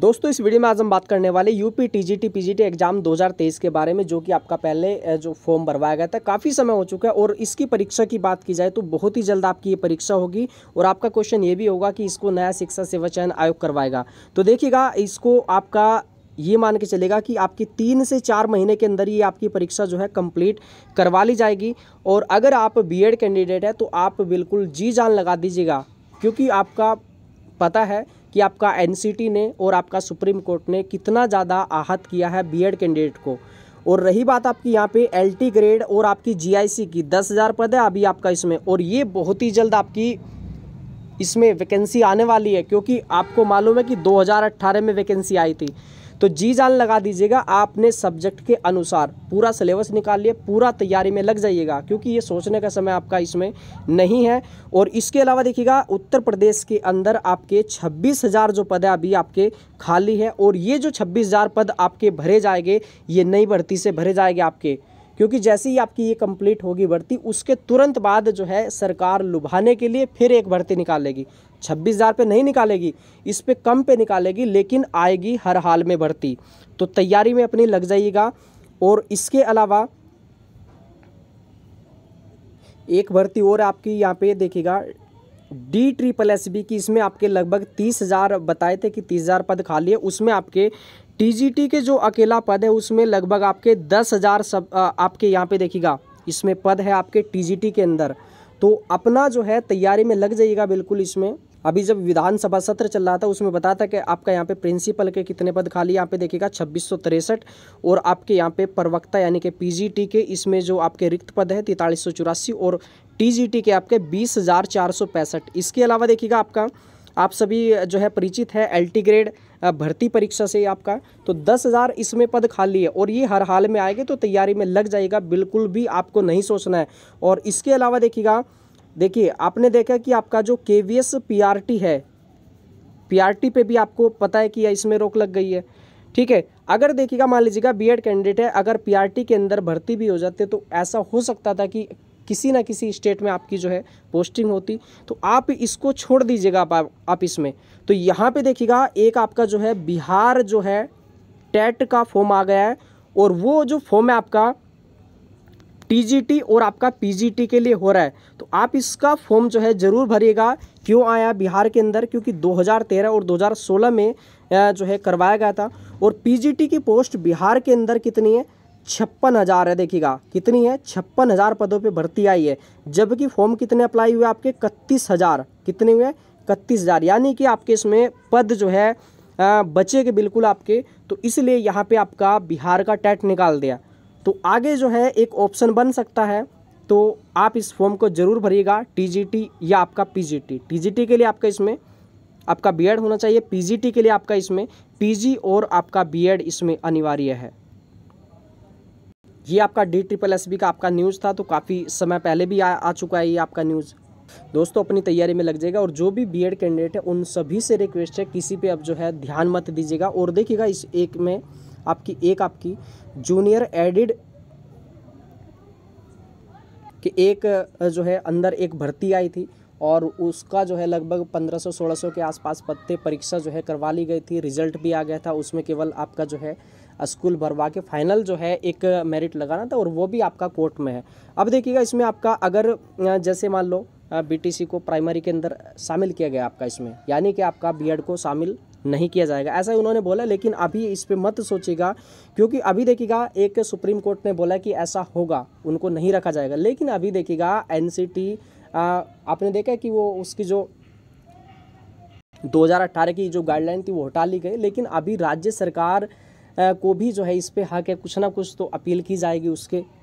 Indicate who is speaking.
Speaker 1: दोस्तों इस वीडियो में आज हम बात करने वाले यूपी टीजीटी पीजीटी एग्जाम 2023 के बारे में जो कि आपका पहले जो फॉर्म भरवाया गया था काफ़ी समय हो चुका है और इसकी परीक्षा की बात की जाए तो बहुत ही जल्द आपकी ये परीक्षा होगी और आपका क्वेश्चन ये भी होगा कि इसको नया शिक्षा सेवा चयन आयोग करवाएगा तो देखिएगा इसको आपका ये मान के चलेगा कि आपकी तीन से चार महीने के अंदर ये आपकी परीक्षा जो है कंप्लीट करवा ली जाएगी और अगर आप बीएड कैंडिडेट है तो आप बिल्कुल जी जान लगा दीजिएगा क्योंकि आपका पता है कि आपका एन ने और आपका सुप्रीम कोर्ट ने कितना ज़्यादा आहत किया है बी कैंडिडेट को और रही बात आपकी यहाँ पे एल ग्रेड और आपकी जी की दस हज़ार पद है अभी आपका इसमें और ये बहुत ही जल्द आपकी इसमें वैकेंसी आने वाली है क्योंकि आपको मालूम है कि 2018 में वैकेंसी आई थी तो जी जान लगा दीजिएगा आपने सब्जेक्ट के अनुसार पूरा सिलेबस निकाल लिए पूरा तैयारी में लग जाइएगा क्योंकि ये सोचने का समय आपका इसमें नहीं है और इसके अलावा देखिएगा उत्तर प्रदेश के अंदर आपके छब्बीस हज़ार जो पद है अभी आपके खाली है और ये जो छब्बीस हज़ार पद आपके भरे जाएंगे ये नई भर्ती से भरे जाएंगे आपके क्योंकि जैसे ही आपकी ये कंप्लीट होगी भर्ती उसके तुरंत बाद जो है सरकार लुभाने के लिए फिर एक भर्ती निकालेगी छब्बीस हज़ार पे नहीं निकालेगी इस पर कम पे निकालेगी लेकिन आएगी हर हाल में भर्ती तो तैयारी में अपनी लग जाइएगा और इसके अलावा एक भर्ती और आपकी यहाँ पे देखिएगा डी ट्रिपल एस बी की इसमें आपके लगभग तीस हज़ार बताए थे कि तीस हज़ार पद खाली है उसमें आपके टीजीटी के जो अकेला पद है उसमें लगभग आपके दस हज़ार सब आपके यहाँ पे देखिएगा इसमें पद है आपके टीजीटी के अंदर तो अपना जो है तैयारी में लग जाइएगा बिल्कुल इसमें अभी जब विधानसभा सत्र चल रहा था उसमें बताया था कि आपका यहाँ पे प्रिंसिपल के कितने पद खाली यहाँ पे देखिएगा छब्बीस और आपके यहाँ पे प्रवक्ता यानी कि पीजीटी के इसमें जो आपके रिक्त पद है तैंतालीस और टीजीटी के आपके बीस इसके अलावा देखिएगा आपका आप सभी जो है परिचित है एल्टी ग्रेड भर्ती परीक्षा से आपका तो दस हज़ार इसमें पद खाली है और ये हर हाल में आएंगे तो तैयारी में लग जाएगा बिल्कुल भी आपको नहीं सोचना है और इसके अलावा देखिएगा देखिए आपने देखा कि आपका जो K V S P R T है पी आर टी पे भी आपको पता है कि इसमें रोक लग गई है ठीक है अगर देखिएगा मान लीजिएगा बीएड कैंडिडेट है अगर पीआरटी के अंदर भर्ती भी हो जाते तो ऐसा हो सकता था कि किसी ना किसी स्टेट में आपकी जो है पोस्टिंग होती तो आप इसको छोड़ दीजिएगा आप, आप इसमें तो यहाँ पे देखिएगा एक आपका जो है बिहार जो है टेट का फॉर्म आ गया है और वो जो फॉर्म है आपका टीजीटी और आपका पीजीटी के लिए हो रहा है तो आप इसका फॉर्म जो है ज़रूर भरिएगा क्यों आया बिहार के अंदर क्योंकि 2013 और 2016 में जो है करवाया गया था और पीजीटी की पोस्ट बिहार के अंदर कितनी है छप्पन हज़ार है देखिएगा कितनी है छप्पन हज़ार पदों पे भर्ती आई है जबकि फॉर्म कितने अप्लाई हुए आपके इकतीस हज़ार कितने हुए इकतीस हज़ार यानी कि आपके इसमें पद जो है बचे के बिल्कुल आपके तो इसलिए यहाँ पे आपका बिहार का टैट निकाल दिया तो आगे जो है एक ऑप्शन बन सकता है तो आप इस फॉर्म को ज़रूर भरिएगा टी या आपका पी जी के लिए आपका इसमें आपका बी होना चाहिए पी के लिए आपका इसमें पी और आपका बी इसमें अनिवार्य है ये आपका डी ट्रिपल एस बी का आपका न्यूज़ था तो काफ़ी समय पहले भी आ, आ चुका है ये आपका न्यूज़ दोस्तों अपनी तैयारी में लग जाएगा और जो भी बीएड कैंडिडेट है उन सभी से रिक्वेस्ट है किसी पे अब जो है ध्यान मत दीजिएगा और देखिएगा इस एक में आपकी एक आपकी जूनियर एडिड कि एक जो है अंदर एक भर्ती आई थी और उसका जो है लगभग 1500-1600 के आसपास पत्ते परीक्षा जो है करवा ली गई थी रिजल्ट भी आ गया था उसमें केवल आपका जो है स्कूल भरवा के फाइनल जो है एक मेरिट लगाना था और वो भी आपका कोर्ट में है अब देखिएगा इसमें आपका अगर जैसे मान लो बीटीसी को प्राइमरी के अंदर शामिल किया गया आपका इसमें यानी कि आपका बीएड को शामिल नहीं किया जाएगा ऐसा ही उन्होंने बोला लेकिन अभी इस पर मत सोचेगा क्योंकि अभी देखिएगा एक सुप्रीम कोर्ट ने बोला कि ऐसा होगा उनको नहीं रखा जाएगा लेकिन अभी देखिएगा एन आपने देखा कि वो उसकी जो 2018 की जो गाइडलाइन थी वो हटा ली गई लेकिन अभी राज्य सरकार को भी जो है इस पर हक है कुछ ना कुछ तो अपील की जाएगी उसके